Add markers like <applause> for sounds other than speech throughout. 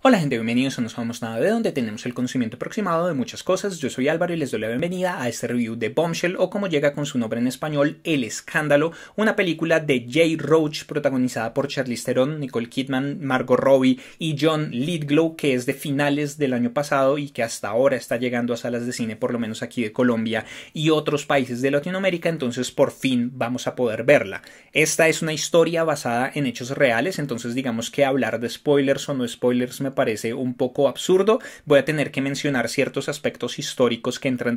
Hola gente, bienvenidos a No Sabemos Nada de donde tenemos el conocimiento aproximado de muchas cosas. Yo soy Álvaro y les doy la bienvenida a este review de Bombshell o como llega con su nombre en español, El Escándalo, una película de Jay Roach protagonizada por Charlize Theron, Nicole Kidman, Margot Robbie y John Lidglow, que es de finales del año pasado y que hasta ahora está llegando a salas de cine por lo menos aquí de Colombia y otros países de Latinoamérica, entonces por fin vamos a poder verla. Esta es una historia basada en hechos reales, entonces digamos que hablar de spoilers o no spoilers me parece un poco absurdo. Voy a tener que mencionar ciertos aspectos históricos que entran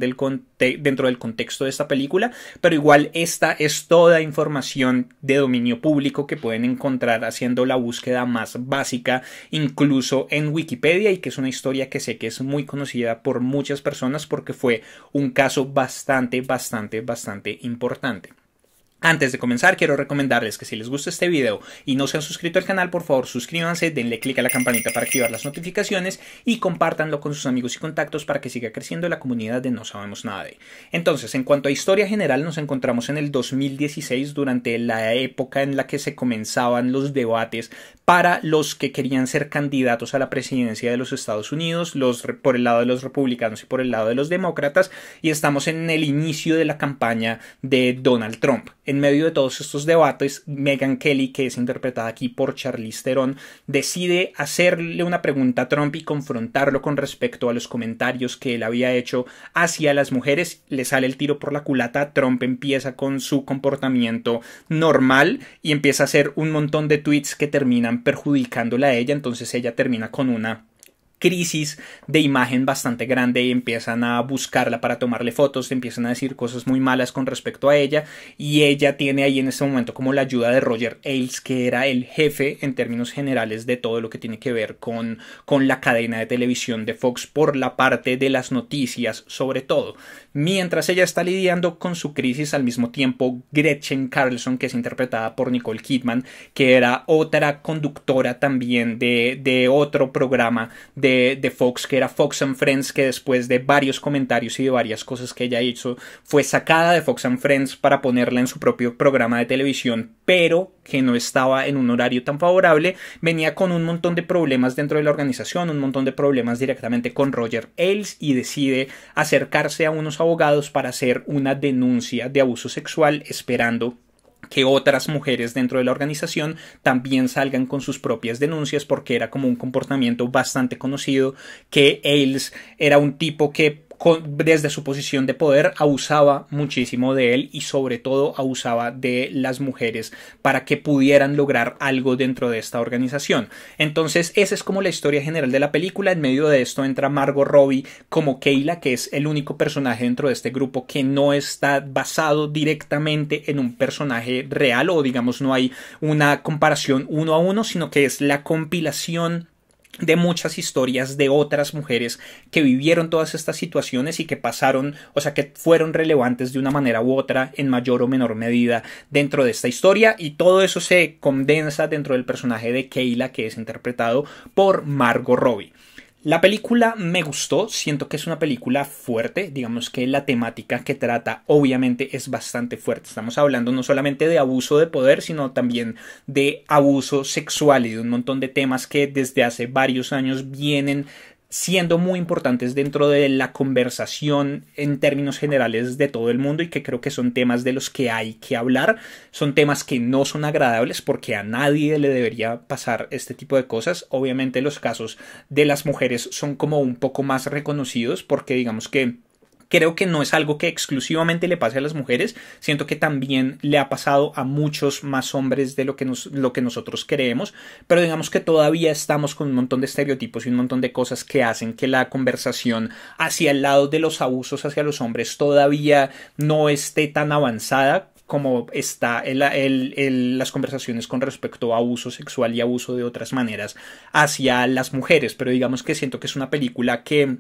dentro del contexto de esta película, pero igual esta es toda información de dominio público que pueden encontrar haciendo la búsqueda más básica, incluso en Wikipedia, y que es una historia que sé que es muy conocida por muchas personas porque fue un caso bastante, bastante, bastante importante. Antes de comenzar, quiero recomendarles que si les gusta este video y no se han suscrito al canal, por favor suscríbanse, denle clic a la campanita para activar las notificaciones y compártanlo con sus amigos y contactos para que siga creciendo la comunidad de No Sabemos Nada de. Entonces, en cuanto a historia general, nos encontramos en el 2016 durante la época en la que se comenzaban los debates para los que querían ser candidatos a la presidencia de los Estados Unidos, los, por el lado de los republicanos y por el lado de los demócratas, y estamos en el inicio de la campaña de Donald Trump en medio de todos estos debates, Megan Kelly, que es interpretada aquí por Charlize Theron, decide hacerle una pregunta a Trump y confrontarlo con respecto a los comentarios que él había hecho hacia las mujeres. Le sale el tiro por la culata, Trump empieza con su comportamiento normal y empieza a hacer un montón de tweets que terminan perjudicándola a ella, entonces ella termina con una crisis de imagen bastante grande y empiezan a buscarla para tomarle fotos, empiezan a decir cosas muy malas con respecto a ella y ella tiene ahí en ese momento como la ayuda de Roger Ailes que era el jefe en términos generales de todo lo que tiene que ver con, con la cadena de televisión de Fox por la parte de las noticias sobre todo. Mientras ella está lidiando con su crisis al mismo tiempo Gretchen Carlson que es interpretada por Nicole Kidman que era otra conductora también de, de otro programa de de, Fox, que era Fox and Friends, que después de varios comentarios y de varias cosas que ella hizo, fue sacada de Fox and Friends para ponerla en su propio programa de televisión, pero que no estaba en un horario tan favorable, venía con un montón de problemas dentro de la organización, un montón de problemas directamente con Roger Ailes y decide acercarse a unos abogados para hacer una denuncia de abuso sexual esperando que otras mujeres dentro de la organización también salgan con sus propias denuncias porque era como un comportamiento bastante conocido que Ailes era un tipo que desde su posición de poder abusaba muchísimo de él y sobre todo abusaba de las mujeres para que pudieran lograr algo dentro de esta organización. Entonces esa es como la historia general de la película. En medio de esto entra Margot Robbie como Kayla, que es el único personaje dentro de este grupo que no está basado directamente en un personaje real o digamos no hay una comparación uno a uno, sino que es la compilación de muchas historias de otras mujeres que vivieron todas estas situaciones y que pasaron, o sea, que fueron relevantes de una manera u otra en mayor o menor medida dentro de esta historia y todo eso se condensa dentro del personaje de Keila que es interpretado por Margot Robbie. La película me gustó, siento que es una película fuerte, digamos que la temática que trata obviamente es bastante fuerte. Estamos hablando no solamente de abuso de poder, sino también de abuso sexual y de un montón de temas que desde hace varios años vienen siendo muy importantes dentro de la conversación en términos generales de todo el mundo y que creo que son temas de los que hay que hablar, son temas que no son agradables porque a nadie le debería pasar este tipo de cosas. Obviamente los casos de las mujeres son como un poco más reconocidos porque digamos que creo que no es algo que exclusivamente le pase a las mujeres, siento que también le ha pasado a muchos más hombres de lo que, nos, lo que nosotros creemos, pero digamos que todavía estamos con un montón de estereotipos y un montón de cosas que hacen que la conversación hacia el lado de los abusos hacia los hombres todavía no esté tan avanzada como está las conversaciones con respecto a abuso sexual y abuso de otras maneras hacia las mujeres, pero digamos que siento que es una película que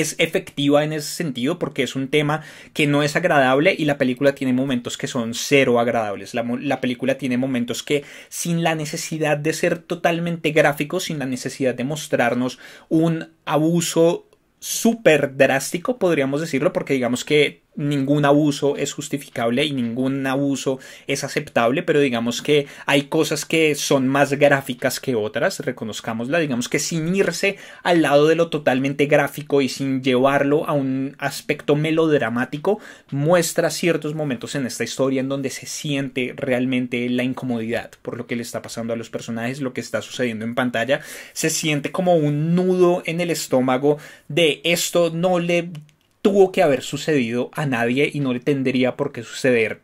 es efectiva en ese sentido porque es un tema que no es agradable y la película tiene momentos que son cero agradables. La, película tiene momentos que sin la necesidad de ser totalmente gráfico sin la necesidad de mostrarnos un abuso súper drástico, podríamos decirlo, porque digamos que ningún abuso es justificable y ningún abuso es aceptable, pero digamos que hay cosas que son más gráficas que otras, reconozcámosla, digamos que sin irse al lado de lo totalmente gráfico y sin llevarlo a un aspecto melodramático, muestra ciertos momentos en esta historia en donde se siente realmente la incomodidad por lo que le está pasando a los personajes, lo que está sucediendo en pantalla, se siente como un nudo en el estómago de esto no le tuvo que haber sucedido a nadie y no le tendría por qué suceder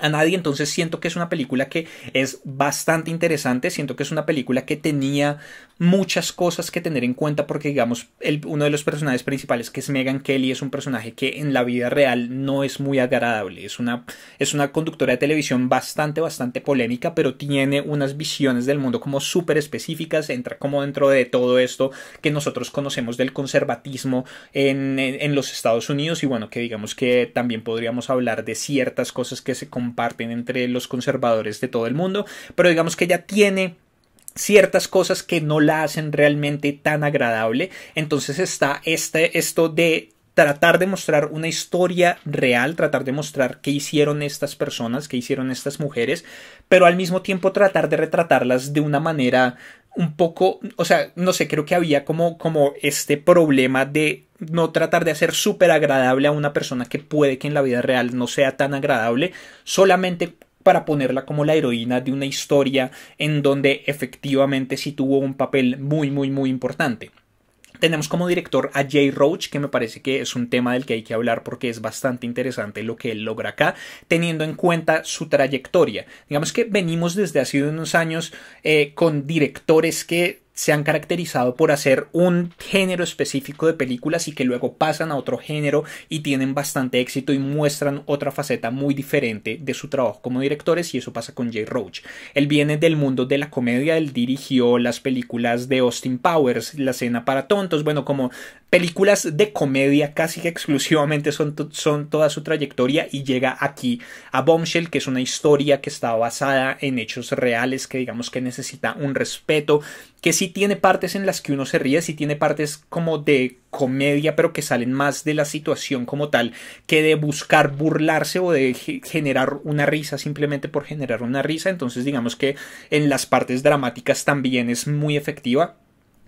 a nadie, entonces siento que es una película que es bastante interesante, siento que es una película que tenía muchas cosas que tener en cuenta porque digamos el, uno de los personajes principales que es Megan Kelly es un personaje que en la vida real no es muy agradable, es una, es una conductora de televisión bastante bastante polémica pero tiene unas visiones del mundo como súper específicas, entra como dentro de todo esto que nosotros conocemos del conservatismo en, en, los Estados Unidos y bueno que digamos que también podríamos hablar de ciertas cosas que se comparten entre los conservadores de todo el mundo, pero digamos que ella tiene ciertas cosas que no la hacen realmente tan agradable. Entonces está este, esto de tratar de mostrar una historia real, tratar de mostrar qué hicieron estas personas, qué hicieron estas mujeres, pero al mismo tiempo tratar de retratarlas de una manera un poco, o sea, no sé, creo que había como, como este problema de no tratar de hacer súper agradable a una persona que puede que en la vida real no sea tan agradable, solamente para ponerla como la heroína de una historia en donde efectivamente sí tuvo un papel muy, muy, muy importante. Tenemos como director a Jay Roach, que me parece que es un tema del que hay que hablar porque es bastante interesante lo que él logra acá, teniendo en cuenta su trayectoria. Digamos que venimos desde hace unos años eh, con directores que se han caracterizado por hacer un género específico de películas y que luego pasan a otro género y tienen bastante éxito y muestran otra faceta muy diferente de su trabajo como directores y eso pasa con Jay Roach. Él viene del mundo de la comedia, él dirigió las películas de Austin Powers, La Cena para Tontos, bueno, como películas de comedia casi que exclusivamente son, son toda su trayectoria y llega aquí a Bombshell, que es una historia que está basada en hechos reales, que digamos que necesita un respeto, que sí tiene partes en las que uno se ríe, si tiene partes como de comedia, pero que salen más de la situación como tal que de buscar burlarse o de generar una risa simplemente por generar una risa. Entonces digamos que en las partes dramáticas también es muy efectiva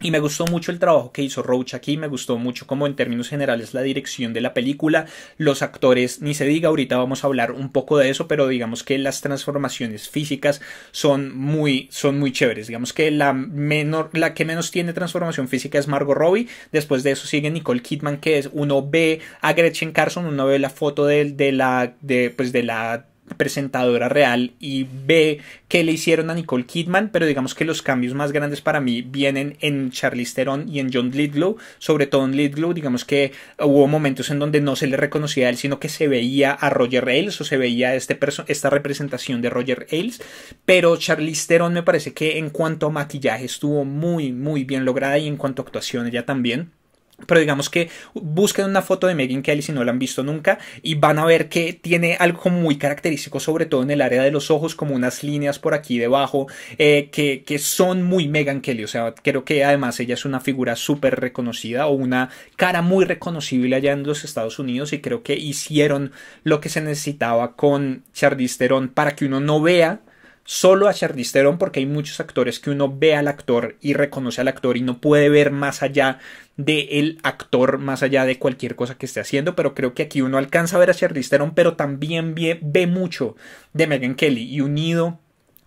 y me gustó mucho el trabajo que hizo Roach aquí, me gustó mucho como en términos generales la dirección de la película, los actores, ni se diga, ahorita vamos a hablar un poco de eso, pero digamos que las transformaciones físicas son muy, son muy chéveres. Digamos que la, menor, la que menos tiene transformación física es Margot Robbie, después de eso sigue Nicole Kidman, que es, uno ve a Gretchen Carson, uno ve la foto de, de la, de, pues de la presentadora real y ve qué le hicieron a Nicole Kidman, pero digamos que los cambios más grandes para mí vienen en Charlize Theron y en John Lidlow sobre todo en Lidlow digamos que hubo momentos en donde no se le reconocía a él, sino que se veía a Roger Ailes o se veía este esta representación de Roger Ailes, pero Charlize Theron me parece que en cuanto a maquillaje estuvo muy muy bien lograda y en cuanto a actuación ella también. Pero digamos que busquen una foto de Megan Kelly si no la han visto nunca y van a ver que tiene algo muy característico, sobre todo en el área de los ojos, como unas líneas por aquí debajo eh, que, que, son muy Megan Kelly. O sea, creo que además ella es una figura súper reconocida o una cara muy reconocible allá en los Estados Unidos y creo que hicieron lo que se necesitaba con Charlize para que uno no vea solo a Charlize porque hay muchos actores que uno ve al actor y reconoce al actor y no puede ver más allá del actor, más allá de cualquier cosa que esté haciendo, pero creo que aquí uno alcanza a ver a Charlize pero también ve, ve mucho de Megan Kelly y unido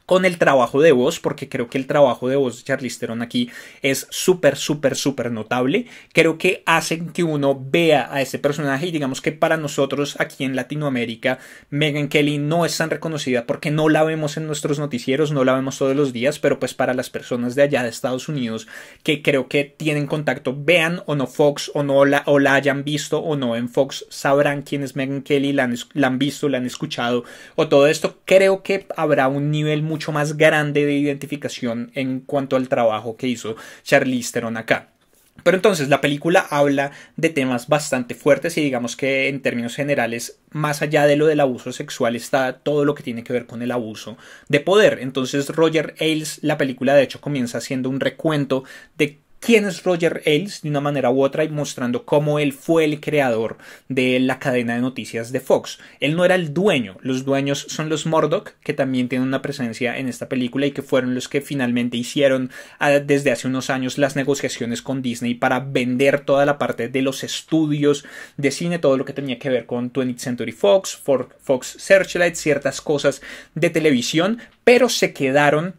con el trabajo de voz, porque creo que el trabajo de voz de Charlize Theron aquí es súper, súper, súper notable. Creo que hacen que uno vea a ese personaje y digamos que para nosotros aquí en Latinoamérica, Megan Kelly no es tan reconocida porque no la vemos en nuestros noticieros, no la vemos todos los días, pero pues para las personas de allá de Estados Unidos que creo que tienen contacto, vean o no Fox o no la, o la hayan visto o no en Fox, sabrán quién es Megan Kelly, la han, visto, la han escuchado o todo esto, creo que habrá un nivel mucho más grande de identificación en cuanto al trabajo que hizo Charlize Theron acá. Pero entonces la película habla de temas bastante fuertes y digamos que en términos generales, más allá de lo del abuso sexual, está todo lo que tiene que ver con el abuso de poder. Entonces Roger Ailes, la película de hecho comienza haciendo un recuento de quién es Roger Ailes de una manera u otra y mostrando cómo él fue el creador de la cadena de noticias de Fox. Él no era el dueño, los dueños son los Murdoch, que también tienen una presencia en esta película y que fueron los que finalmente hicieron ah, desde hace unos años las negociaciones con Disney para vender toda la parte de los estudios de cine, todo lo que tenía que ver con 20th Century Fox, Fox Searchlight, ciertas cosas de televisión, pero se quedaron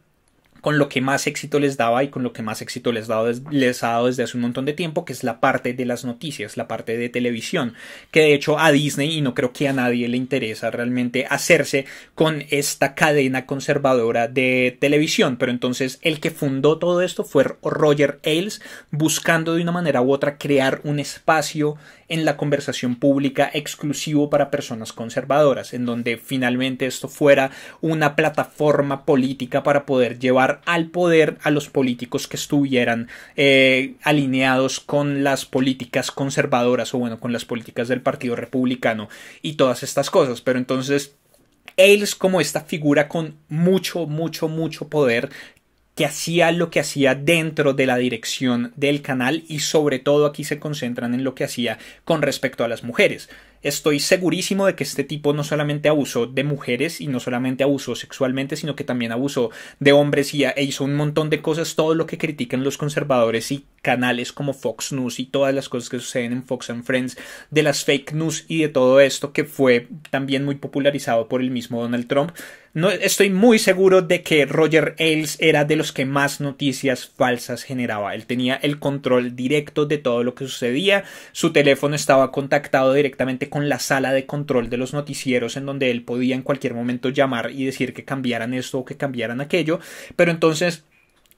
con lo que más éxito les daba y con lo que más éxito les, ha dado desde hace un montón de tiempo, que es la parte de las noticias, la parte de televisión, que de hecho a Disney y no creo que a nadie le interesa realmente hacerse con esta cadena conservadora de televisión, pero entonces el que fundó todo esto fue Roger Ailes buscando de una manera u otra crear un espacio en la conversación pública exclusivo para personas conservadoras, en donde finalmente esto fuera una plataforma política para poder llevar al poder a los políticos que estuvieran eh, alineados con las políticas conservadoras o bueno, con las políticas del Partido Republicano y todas estas cosas. Pero entonces... él es como esta figura con mucho, mucho, mucho poder que hacía lo que hacía dentro de la dirección del canal y sobre todo aquí se concentran en lo que hacía con respecto a las mujeres. Estoy segurísimo de que este tipo no solamente abusó de mujeres y no solamente abusó sexualmente, sino que también abusó de hombres y e hizo un montón de cosas, todo lo que critican los conservadores y canales como Fox News y todas las cosas que suceden en Fox and Friends, de las fake news y de todo esto que fue también muy popularizado por el mismo Donald Trump no, estoy muy seguro de que Roger Ailes era de los que más noticias falsas generaba. Él tenía el control directo de todo lo que sucedía. Su teléfono estaba contactado directamente con la sala de control de los noticieros en donde él podía en cualquier momento llamar y decir que cambiaran esto o que cambiaran aquello. Pero entonces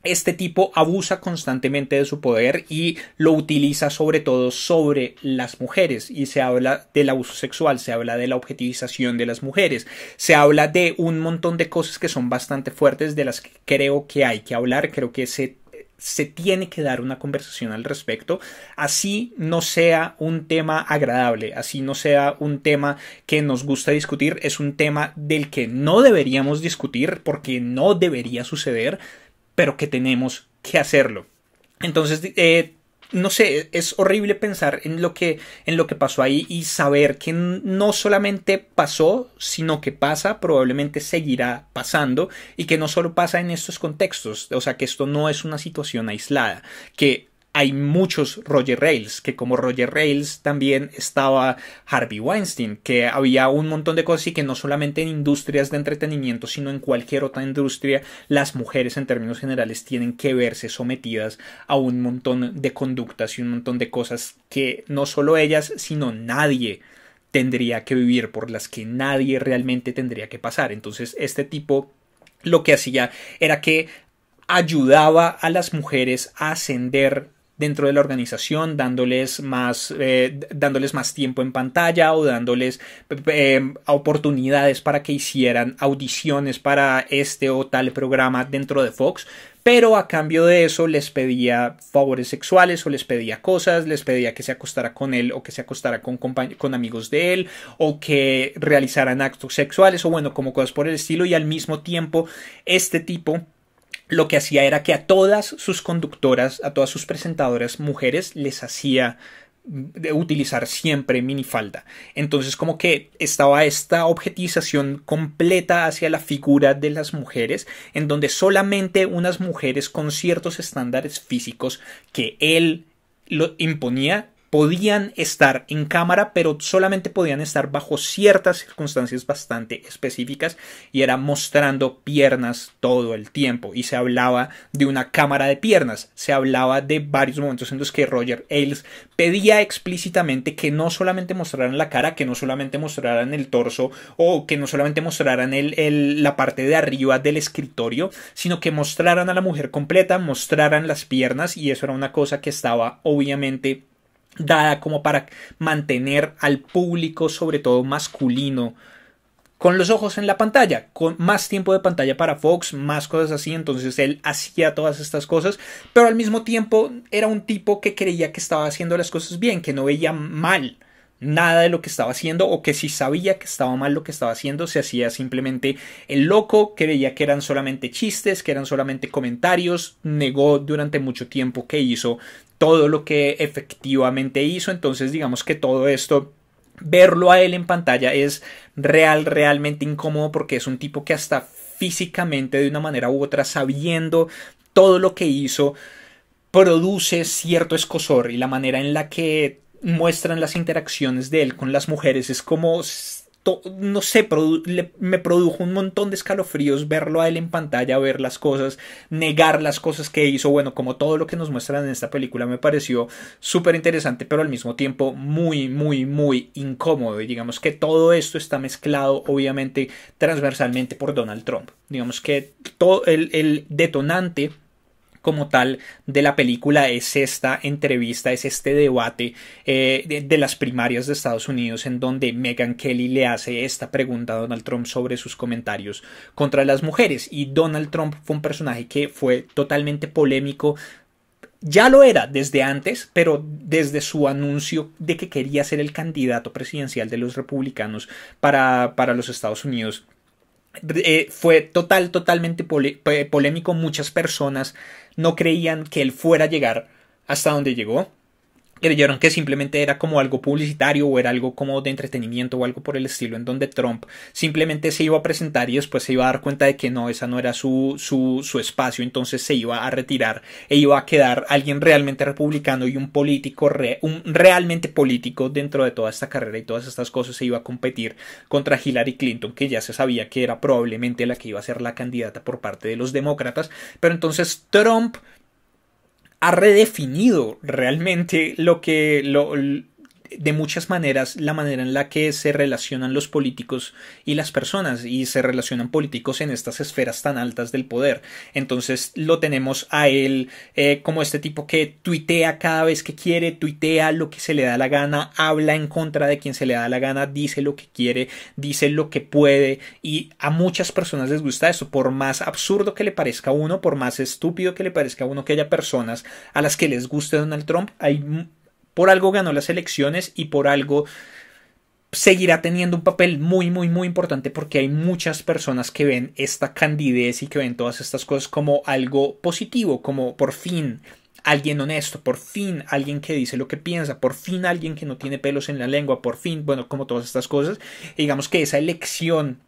este tipo abusa constantemente de su poder y lo utiliza sobre todo sobre las mujeres y se habla del abuso sexual, se habla de la objetivización de las mujeres, se habla de un montón de cosas que son bastante fuertes de las que creo que hay que hablar, creo que se se tiene que dar una conversación al respecto, así no sea un tema agradable, así no sea un tema que nos gusta discutir, es un tema del que no deberíamos discutir porque no debería suceder, pero que tenemos que hacerlo. Entonces, eh, no sé, es horrible pensar en lo que en lo que pasó ahí y saber que no solamente pasó, sino que pasa, probablemente seguirá pasando y que no solo pasa en estos contextos, o sea, que esto no es una situación aislada, que hay muchos Roger Rails, que como Roger Rails también estaba Harvey Weinstein, que había un montón de cosas y que no solamente en industrias de entretenimiento, sino en cualquier otra industria, las mujeres en términos generales tienen que verse sometidas a un montón de conductas y un montón de cosas que no solo ellas, sino nadie tendría que vivir, por las que nadie realmente tendría que pasar. Entonces, este tipo lo que hacía era que ayudaba a las mujeres a ascender dentro de la organización, dándoles más, eh, dándoles más tiempo en pantalla o dándoles eh, oportunidades para que hicieran audiciones para este o tal programa dentro de Fox. Pero a cambio de eso les pedía favores sexuales o les pedía cosas, les pedía que se acostara con él o que se acostara con, con amigos de él o que realizaran actos sexuales o bueno, como cosas por el estilo y al mismo tiempo este tipo lo que hacía era que a todas sus conductoras, a todas sus presentadoras mujeres, les hacía mm, utilizar siempre minifalda. Entonces como que estaba esta objetización completa hacia la figura de las mujeres, en donde solamente unas mujeres con ciertos estándares físicos que él lo imponía podían estar en cámara, pero solamente podían estar bajo ciertas circunstancias bastante específicas y era mostrando piernas todo el tiempo. Y se hablaba de una cámara de piernas, se hablaba de varios momentos en los que Roger Ailes pedía explícitamente que no solamente mostraran la cara, que no solamente mostraran el torso o que no solamente mostraran el, la parte de arriba del escritorio, sino que mostraran a la mujer completa, mostraran las piernas y eso era una cosa que estaba obviamente dada como para mantener al público, sobre todo masculino, con los ojos en la pantalla, con más tiempo de pantalla para Fox, más cosas así, entonces él hacía todas estas cosas, pero al mismo tiempo era un tipo que creía que estaba haciendo las cosas bien, que no veía mal nada de lo que estaba haciendo o que si sabía que estaba mal lo que estaba haciendo se hacía simplemente el loco que veía que eran solamente chistes que eran solamente comentarios negó durante mucho tiempo que hizo todo lo que efectivamente hizo. Entonces digamos que todo esto verlo a él en pantalla es real, realmente incómodo porque es un tipo que hasta físicamente de una manera u otra, sabiendo todo lo que hizo, produce cierto escosor y la manera en la que muestran las interacciones de él con las mujeres es como no sé, me produjo un montón de escalofríos verlo a él en pantalla, ver las cosas, negar las cosas que hizo, bueno, como todo lo que nos muestran en esta película me pareció súper interesante, pero al mismo tiempo muy, muy, muy incómodo. Y digamos que todo esto está mezclado, obviamente, transversalmente por Donald Trump. Digamos que todo el detonante como tal de la película es esta entrevista, es este debate eh, de, las primarias de Estados Unidos en donde Megan Kelly le hace esta pregunta a Donald Trump sobre sus comentarios contra las mujeres y Donald Trump fue un personaje que fue totalmente polémico ya lo era desde antes, pero desde su anuncio de que quería ser el candidato presidencial de los republicanos para, para los Estados Unidos eh, fue total, totalmente polémico. Muchas personas no creían que él fuera a llegar hasta donde llegó creyeron que simplemente era como algo publicitario o era algo como de entretenimiento o algo por el estilo en donde Trump simplemente se iba a presentar y después se iba a dar cuenta de que no, esa no era su, su, espacio, entonces se iba a retirar e iba a quedar alguien realmente republicano y un político, un realmente político dentro de toda esta carrera y todas estas cosas se iba a competir contra Hillary Clinton que ya se sabía que era probablemente la que iba a ser la candidata por parte de los demócratas, pero entonces Trump ha redefinido realmente lo que, lo, de muchas maneras la manera en la que se relacionan los políticos y las personas y se relacionan políticos en estas esferas tan altas del poder. Entonces lo tenemos a él eh, como este tipo que tuitea cada vez que quiere, tuitea lo que se le da la gana, habla en contra de quien se le da la gana, dice lo que quiere, dice lo que puede y a muchas personas les gusta eso, por más absurdo que le parezca a uno, por más estúpido que le parezca a uno que haya personas a las que les guste Donald Trump, hay por algo ganó las elecciones y por algo seguirá teniendo un papel muy, muy, muy importante porque hay muchas personas que ven esta candidez y que ven todas estas cosas como algo positivo, como por fin alguien honesto, por fin alguien que dice lo que piensa, por fin alguien que no tiene pelos en la lengua, por fin, bueno, como todas estas cosas. digamos que esa elección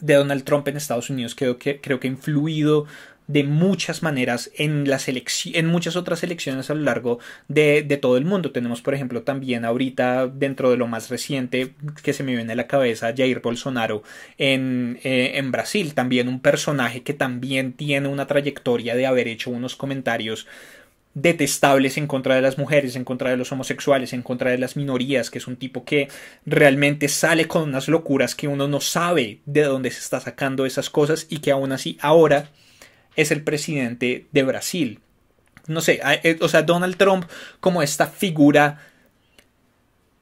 de Donald Trump en Estados Unidos creo que, creo que ha influido de muchas maneras en, las en muchas otras elecciones a lo largo de, todo el mundo. Tenemos, por ejemplo, también ahorita, dentro de lo más reciente que se me viene a la cabeza, Jair Bolsonaro en, eh, en Brasil, también un personaje que también tiene una trayectoria de haber hecho unos comentarios detestables en contra de las mujeres, en contra de los homosexuales, en contra de las minorías, que es un tipo que realmente sale con unas locuras que uno no sabe de dónde se está sacando esas cosas y que aún así ahora es el presidente de Brasil. No sé, eh, o sea, Donald Trump como esta figura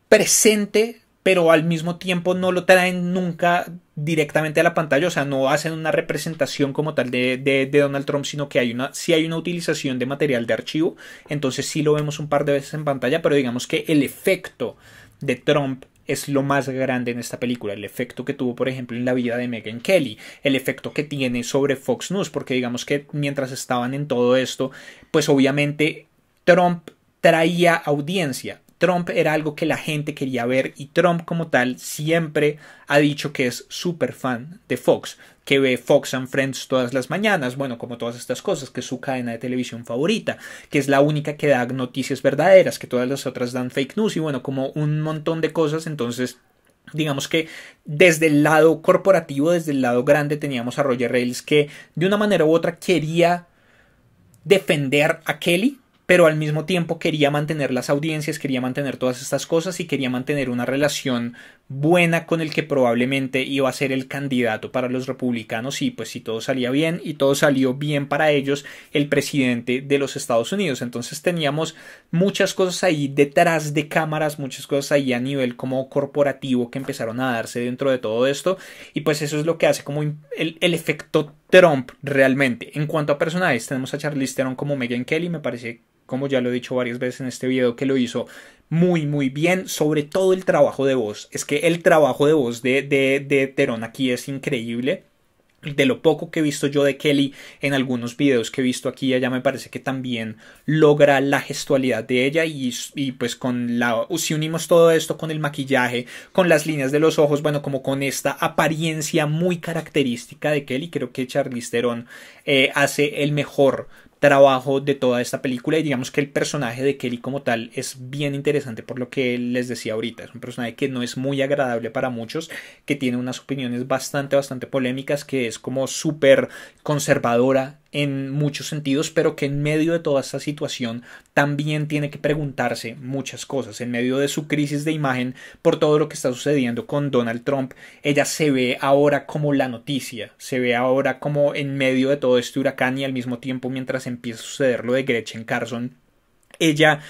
presente, pero al mismo tiempo no lo traen nunca directamente a la pantalla, o sea, no hacen una representación como tal de, Donald Trump, sino que hay una, si hay una utilización de material de archivo, entonces sí lo vemos un par de veces en pantalla, pero digamos que el efecto de Trump es lo más grande en esta película. El efecto que tuvo, por ejemplo, en la vida de Megan Kelly, el efecto que tiene sobre Fox News, porque digamos que mientras estaban en todo esto, pues obviamente Trump traía audiencia, Trump era algo que la gente quería ver y Trump como tal siempre ha dicho que es súper fan de Fox, que ve Fox and Friends todas las mañanas, bueno, como todas estas cosas, que es su cadena de televisión favorita, que es la única que da noticias verdaderas, que todas las otras dan fake news y bueno, como un montón de cosas, entonces digamos que desde el lado corporativo, desde el lado grande, teníamos a Roger Rails que de una manera u otra quería defender a Kelly pero al mismo tiempo quería mantener las audiencias, quería mantener todas estas cosas y quería mantener una relación buena con el que probablemente iba a ser el candidato para los republicanos y pues si todo salía bien y todo salió bien para ellos el presidente de los Estados Unidos entonces teníamos muchas cosas ahí detrás de cámaras muchas cosas ahí a nivel como corporativo que empezaron a darse dentro de todo esto y pues eso es lo que hace como el, efecto Trump realmente en cuanto a personajes tenemos a Charlize Theron como Megan Kelly me parece como ya lo he dicho varias veces en este video, que lo hizo muy, muy bien, sobre todo el trabajo de voz. Es que el trabajo de voz de, de, de Terón aquí es increíble. De lo poco que he visto yo de Kelly en algunos videos que he visto aquí, ya me parece que también logra la gestualidad de ella y, y pues con la, si unimos todo esto con el maquillaje, con las líneas de los ojos, bueno, como con esta apariencia muy característica de Kelly, creo que Charlize Theron eh, hace el mejor trabajo de toda esta película y digamos que el personaje de Kelly como tal es bien interesante por lo que les decía ahorita es un personaje que no es muy agradable para muchos que tiene unas opiniones bastante bastante polémicas que es como súper conservadora en muchos sentidos, pero que en medio de toda esta situación también tiene que preguntarse muchas cosas. En medio de su crisis de imagen por todo lo que está sucediendo con Donald Trump, ella se ve ahora como la noticia, se ve ahora como en medio de todo este huracán y al mismo tiempo mientras empieza a suceder lo de Gretchen Carson, ella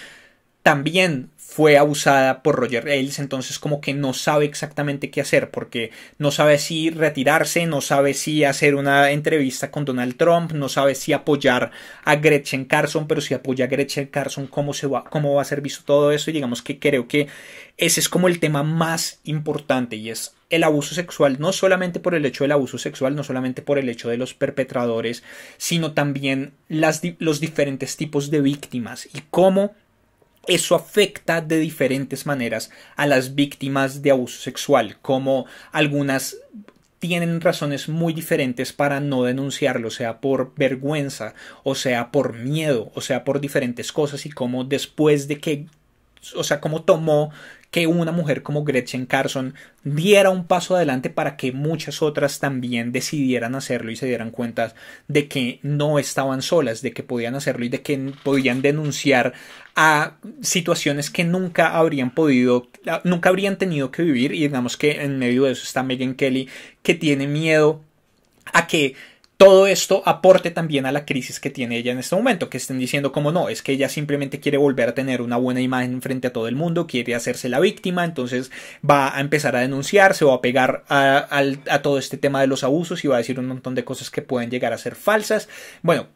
también fue abusada por Roger Ailes, entonces como que no sabe exactamente qué hacer, porque no sabe si retirarse, no sabe si hacer una entrevista con Donald Trump, no sabe si apoyar a Gretchen Carson, pero si apoya a Gretchen Carson, cómo, va, cómo va a ser visto todo eso, y digamos que creo que ese es como el tema más importante, y es el abuso sexual, no solamente por el hecho del abuso sexual, no solamente por el hecho de los perpetradores, sino también las, los diferentes tipos de víctimas y cómo eso afecta de diferentes maneras a las víctimas de abuso sexual, como algunas tienen razones muy diferentes para no denunciarlo, sea por vergüenza, o sea por miedo, o sea por diferentes cosas y como después de que, o sea, como tomó que una mujer como Gretchen Carson diera un paso adelante para que muchas otras también decidieran hacerlo y se dieran cuenta de que no estaban solas, de que podían hacerlo y de que podían denunciar a situaciones que nunca habrían podido, nunca habrían tenido que vivir y digamos que en medio de eso está Megan Kelly que tiene miedo a que todo esto aporte también a la crisis que tiene ella en este momento, que estén diciendo como no, es que ella simplemente quiere volver a tener una buena imagen frente a todo el mundo, quiere hacerse la víctima, entonces va a empezar a denunciarse o a pegar a, todo este tema de los abusos y va a decir un montón de cosas que pueden llegar a ser falsas. Bueno,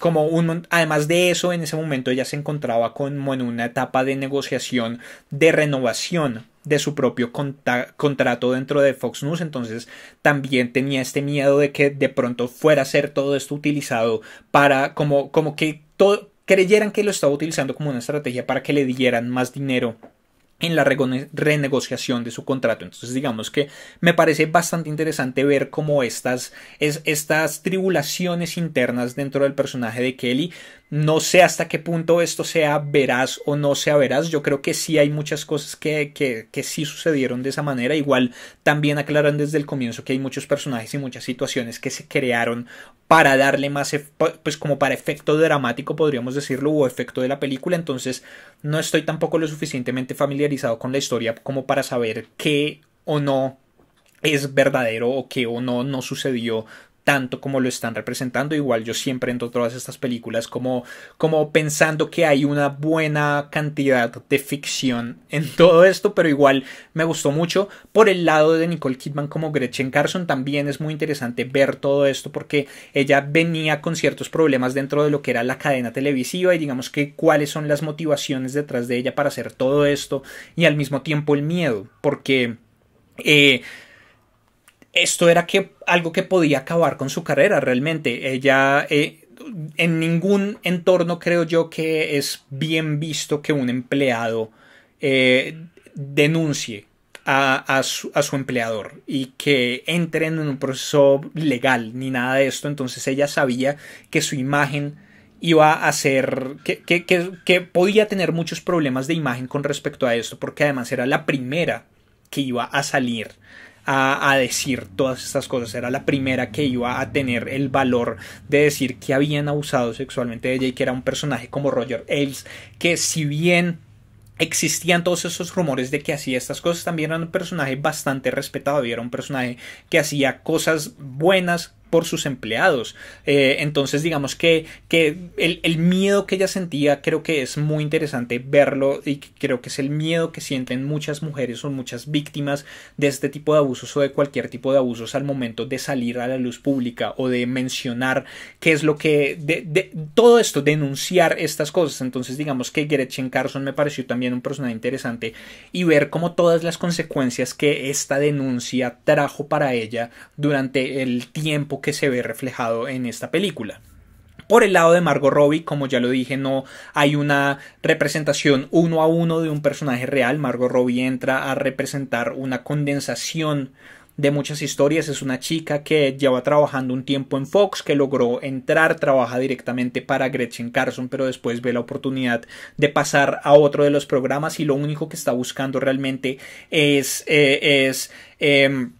como un, además de eso, en ese momento ella se encontraba como en una etapa de negociación de renovación de su propio contrato dentro de Fox News, entonces también tenía este miedo de que de pronto fuera a ser todo esto utilizado para como, como que todo, creyeran que lo estaba utilizando como una estrategia para que le dieran más dinero en la renegociación de su contrato. Entonces, digamos que me parece bastante interesante ver cómo estas, estas tribulaciones internas dentro del personaje de Kelly no sé hasta qué punto esto sea veraz o no sea veraz. Yo creo que sí hay muchas cosas que, que, que sí sucedieron de esa manera. Igual también aclaran desde el comienzo que hay muchos personajes y muchas situaciones que se crearon para darle más, pues como para efecto dramático, podríamos decirlo, o efecto de la película. Entonces, no estoy tampoco lo suficientemente familiarizado con la historia como para saber qué o no es verdadero o qué o no no sucedió tanto como lo están representando. Igual yo siempre entro todas estas películas como, como pensando que hay una buena cantidad de ficción en todo esto, pero igual me gustó mucho. Por el lado de Nicole Kidman como Gretchen Carson también es muy interesante ver todo esto porque ella venía con ciertos problemas dentro de lo que era la cadena televisiva y digamos que cuáles son las motivaciones detrás de ella para hacer todo esto y al mismo tiempo el miedo porque... Eh, esto era que, algo que podía acabar con su carrera realmente. Ella, eh, en ningún entorno creo yo que es bien visto que un empleado eh, denuncie a, a, su, empleador y que entren en un proceso legal ni nada de esto. Entonces ella sabía que su imagen iba a ser, que, que, que, que podía tener muchos problemas de imagen con respecto a esto, porque además era la primera que iba a salir a, decir todas estas cosas. Era la primera que iba a tener el valor de decir que habían abusado sexualmente de ella que era un personaje como Roger Ailes, que si bien existían todos esos rumores de que hacía estas cosas, también era un personaje bastante respetado y era un personaje que hacía cosas buenas por sus empleados. Eh, entonces, digamos que, que el, miedo que ella sentía creo que es muy interesante verlo y creo que es el miedo que sienten muchas mujeres o muchas víctimas de este tipo de abusos o de cualquier tipo de abusos al momento de salir a la luz pública o de mencionar qué es lo que... de, todo esto, denunciar estas cosas. Entonces, digamos que Gretchen Carson me pareció también un personaje interesante y ver como todas las consecuencias que esta denuncia trajo para ella durante el tiempo que se ve reflejado en esta película. Por el lado de Margot Robbie, como ya lo dije, no hay una representación uno a uno de un personaje real. Margot Robbie entra a representar una condensación de muchas historias. Es una chica que lleva trabajando un tiempo en Fox, que logró entrar, trabaja directamente para Gretchen Carson, pero después ve la oportunidad de pasar a otro de los programas y lo único que está buscando realmente es... Eh, es em,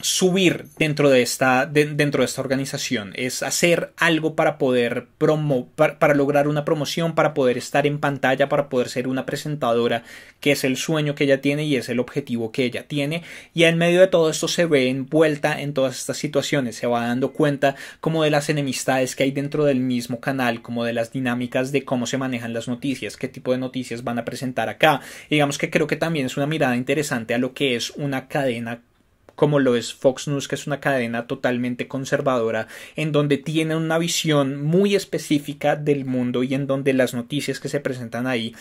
subir dentro de esta, dentro de esta organización, es hacer algo para poder promo, para, lograr una promoción, para poder estar en pantalla, para poder ser una presentadora, que es el sueño que ella tiene y es el objetivo que ella tiene. Y en medio de todo esto se ve envuelta en todas estas situaciones, se va dando cuenta como de las enemistades que hay dentro del mismo canal, como de las dinámicas de cómo se manejan las noticias, qué tipo de noticias van a presentar acá. digamos que creo que también es una mirada interesante a lo que es una cadena como lo es Fox News, que es una cadena totalmente conservadora, en donde tiene una visión muy específica del mundo y en donde las noticias que se presentan ahí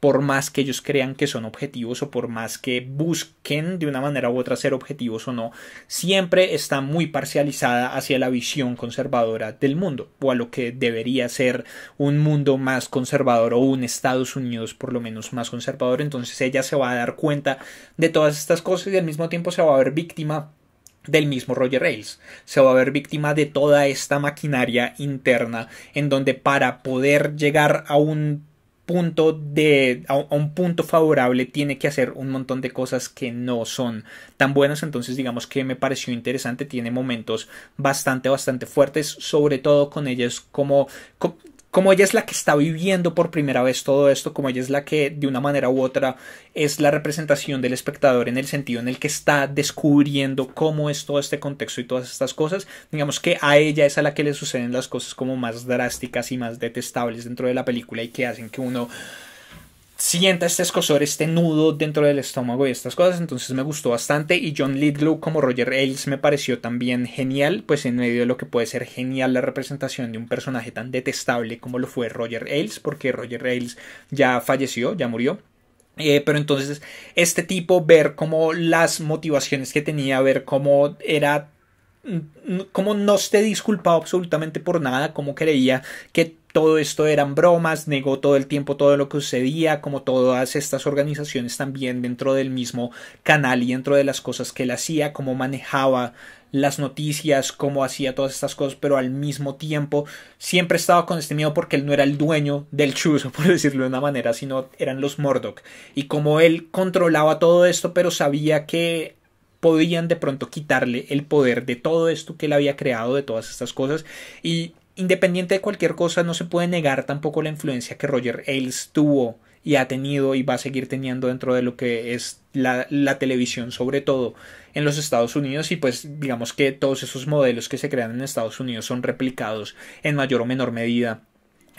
por más que ellos crean que son objetivos o por más que busquen de una manera u otra ser objetivos o no, siempre está muy parcializada hacia la visión conservadora del mundo o a lo que debería ser un mundo más conservador o un Estados Unidos por lo menos más conservador. Entonces ella se va a dar cuenta de todas estas cosas y al mismo tiempo se va a ver víctima del mismo Roger Ailes. Se va a ver víctima de toda esta maquinaria interna en donde para poder llegar a un punto de a, un punto favorable tiene que hacer un montón de cosas que no son tan buenas entonces digamos que me pareció interesante tiene momentos bastante bastante fuertes sobre todo con ellas como como ella es la que está viviendo por primera vez todo esto, como ella es la que de una manera u otra es la representación del espectador en el sentido en el que está descubriendo cómo es todo este contexto y todas estas cosas, digamos que a ella es a la que le suceden las cosas como más drásticas y más detestables dentro de la película y que hacen que uno sienta este escosor, este nudo dentro del estómago y estas cosas, entonces me gustó bastante y John Lidlow como Roger Ailes me pareció también genial, pues en medio de lo que puede ser genial la representación de un personaje tan detestable como lo fue Roger Ailes, porque Roger Ailes ya falleció, ya murió, eh, pero entonces este tipo, ver como las motivaciones que tenía, ver cómo era como no se disculpaba absolutamente por nada, como creía que todo esto eran bromas, negó todo el tiempo todo lo que sucedía, como todas estas organizaciones también dentro del mismo canal y dentro de las cosas que él hacía, cómo manejaba las noticias, cómo hacía todas estas cosas, pero al mismo tiempo siempre estaba con este miedo porque él no era el dueño del chuzo, <laughs> por decirlo de una manera, sino eran los Murdoch. Y como él controlaba todo esto, pero sabía que podían de pronto quitarle el poder de todo esto que él había creado, de todas estas cosas, y Independiente de cualquier cosa, no se puede negar tampoco la influencia que Roger Ailes tuvo y ha tenido y va a seguir teniendo dentro de lo que es la, televisión, sobre todo en los Estados Unidos, y pues digamos que todos esos modelos que se crean en Estados Unidos son replicados en mayor o menor medida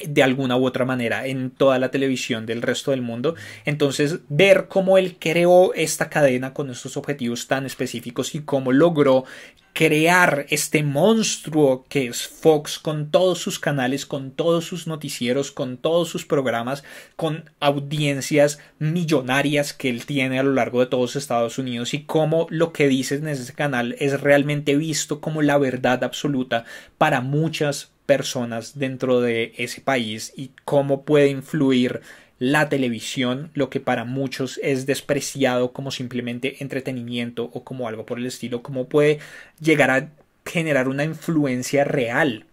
de alguna u otra manera en toda la televisión del resto del mundo. Entonces, ver cómo él creó esta cadena con estos objetivos tan específicos y cómo logró crear este monstruo que es Fox con todos sus canales, con todos sus noticieros, con todos sus programas, con audiencias millonarias que él tiene a lo largo de todos Estados Unidos y cómo lo que dices en ese canal es realmente visto como la verdad absoluta para muchas personas dentro de ese país y cómo puede influir la televisión, lo que para muchos es despreciado como simplemente entretenimiento o como algo por el estilo, cómo puede llegar a generar una influencia real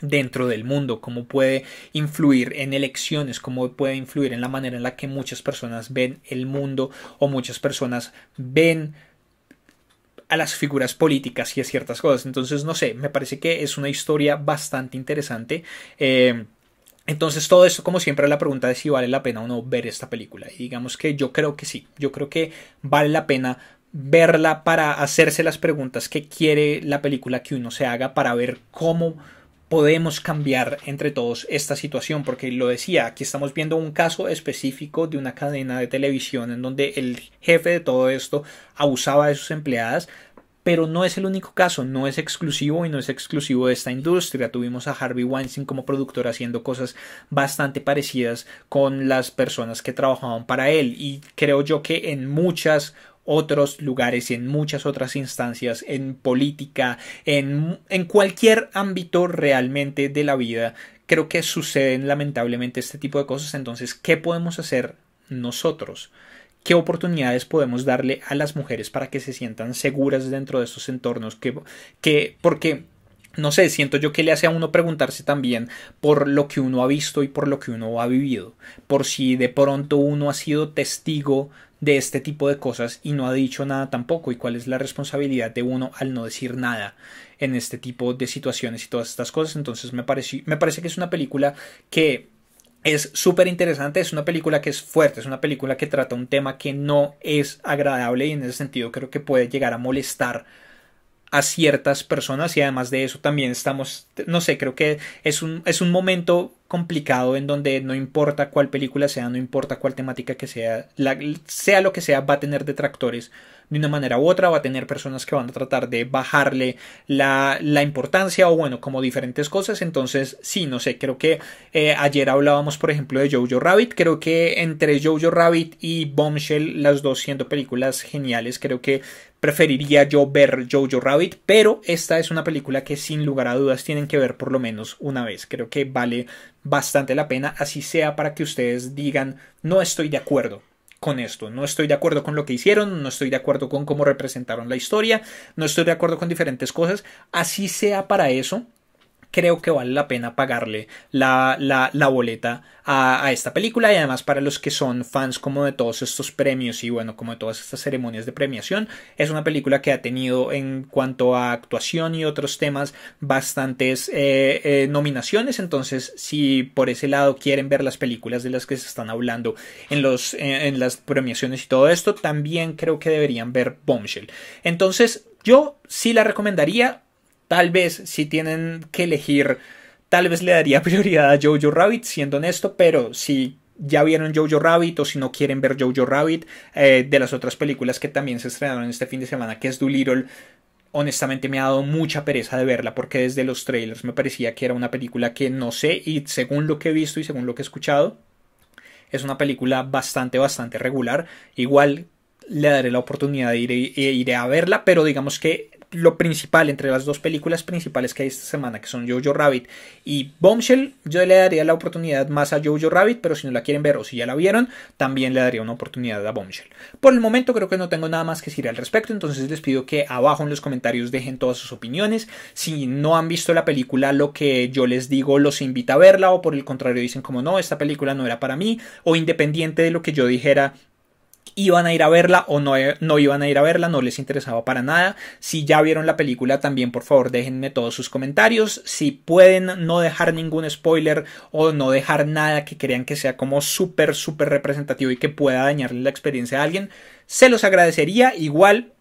dentro del mundo, cómo puede influir en elecciones, cómo puede influir en la manera en la que muchas personas ven el mundo o muchas personas ven a las figuras políticas y a ciertas cosas. Entonces, no sé, me parece que es una historia bastante interesante. Eh, entonces todo esto, como siempre, la pregunta de si vale la pena o no ver esta película. Y digamos que yo creo que sí, yo creo que vale la pena verla para hacerse las preguntas que quiere la película que uno se haga para ver cómo podemos cambiar entre todos esta situación, porque lo decía, aquí estamos viendo un caso específico de una cadena de televisión en donde el jefe de todo esto abusaba de sus empleadas, pero no es el único caso, no es exclusivo y no es exclusivo de esta industria. Tuvimos a Harvey Weinstein como productor haciendo cosas bastante parecidas con las personas que trabajaban para él y creo yo que en muchas otros lugares y en muchas otras instancias, en política, en, en cualquier ámbito realmente de la vida. Creo que suceden lamentablemente este tipo de cosas. Entonces, ¿qué podemos hacer nosotros? qué oportunidades podemos darle a las mujeres para que se sientan seguras dentro de estos entornos que, que porque no sé, siento yo que le hace a uno preguntarse también por lo que uno ha visto y por lo que uno ha vivido, por si de pronto uno ha sido testigo de este tipo de cosas y no ha dicho nada tampoco y cuál es la responsabilidad de uno al no decir nada en este tipo de situaciones y todas estas cosas. Entonces me, me parece que es una película que es súper interesante, es una película que es fuerte, es una película que trata un tema que no es agradable y en ese sentido creo que puede llegar a molestar a ciertas personas y además de eso también estamos, no sé, creo que es un, es un momento complicado en donde no importa cuál película sea, no importa cuál temática que sea, sea lo que sea, va a tener detractores de una manera u otra, va a tener personas que van a tratar de bajarle la, importancia o bueno, como diferentes cosas. Entonces, sí, no sé, creo que eh, ayer hablábamos, por ejemplo, de Jojo Rabbit. Creo que entre Jojo Rabbit y Bombshell, las dos siendo películas geniales, creo que preferiría yo ver Jojo Rabbit, pero esta es una película que sin lugar a dudas tienen que ver por lo menos una vez. Creo que vale bastante la pena, así sea para que ustedes digan no estoy de acuerdo con esto, no estoy de acuerdo con lo que hicieron, no estoy de acuerdo con cómo representaron la historia, no estoy de acuerdo con diferentes cosas, así sea para eso, creo que vale la pena pagarle la, boleta a, esta película y además para los que son fans como de todos estos premios y bueno como de todas estas ceremonias de premiación es una película que ha tenido en cuanto a actuación y otros temas bastantes eh, eh, nominaciones entonces si por ese lado quieren ver las películas de las que se están hablando en, los, en las premiaciones y todo esto también creo que deberían ver Bombshell entonces yo sí la recomendaría Tal vez si tienen que elegir, tal vez le daría <laughs> prioridad a Jojo Rabbit, siendo honesto, pero si ya vieron Jojo Rabbit o si no quieren ver Jojo Rabbit, eh, de las otras películas que también se estrenaron este fin de semana, que es Doolittle, honestamente me ha dado mucha pereza de verla porque desde los trailers me parecía que era una película que no sé y según lo que he visto y según lo que he escuchado, es una película bastante, bastante regular. Igual le daré la oportunidad de ir, e, e iré a verla, pero digamos que lo principal entre las dos películas principales que hay esta semana, que son Jojo Rabbit y Bombshell, yo le daría la oportunidad más a Jojo Rabbit, pero si no la quieren ver o si ya la vieron, también le daría una oportunidad a Bombshell. Por el momento creo que no tengo nada más que decir al respecto, entonces les pido que abajo en los comentarios dejen todas sus opiniones. Si no han visto la película, lo que yo les digo los invita a verla o por el contrario dicen como no, esta película no era para mí o independiente de lo que yo dijera iban a ir a verla o no, iban a ir a verla, no les interesaba para nada. Si ya vieron la película, también por favor déjenme todos sus comentarios. Si pueden no dejar ningún spoiler o no dejar nada que crean que sea como súper, súper representativo y que pueda dañarle la experiencia a alguien, se los agradecería. Igual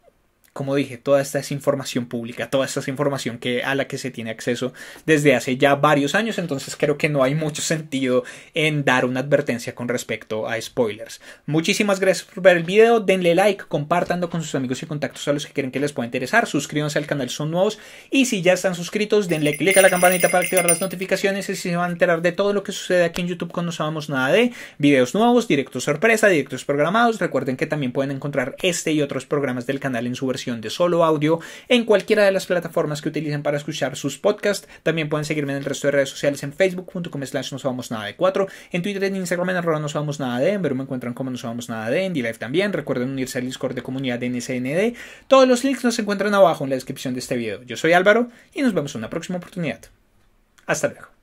como dije, toda esta es información pública, toda esta es información que, a la que se tiene acceso desde hace ya varios años, entonces creo que no hay mucho sentido en dar una advertencia con respecto a spoilers. Muchísimas gracias por ver el video, denle like, compartanlo con sus amigos y contactos a los que quieren que les pueda interesar, suscríbanse al canal si son nuevos y si ya están suscritos, denle click a la campanita para activar las notificaciones y si se van a enterar de todo lo que sucede aquí en YouTube cuando no sabemos nada de videos nuevos, directos sorpresa, directos programados, recuerden que también pueden encontrar este y otros programas del canal en su versión de solo audio en cualquiera de las plataformas que utilicen para escuchar sus podcasts. También pueden seguirme en el resto de redes sociales en facebook.com slash nos vamos nada de 4, en Twitter, en Instagram, en arroba nos vamos nada de, en me encuentran como nos vamos nada de, en también. Recuerden unirse al Discord de comunidad de NSND. Todos los links los encuentran abajo en la descripción de este video. Yo soy Álvaro y nos vemos en una próxima oportunidad. Hasta luego.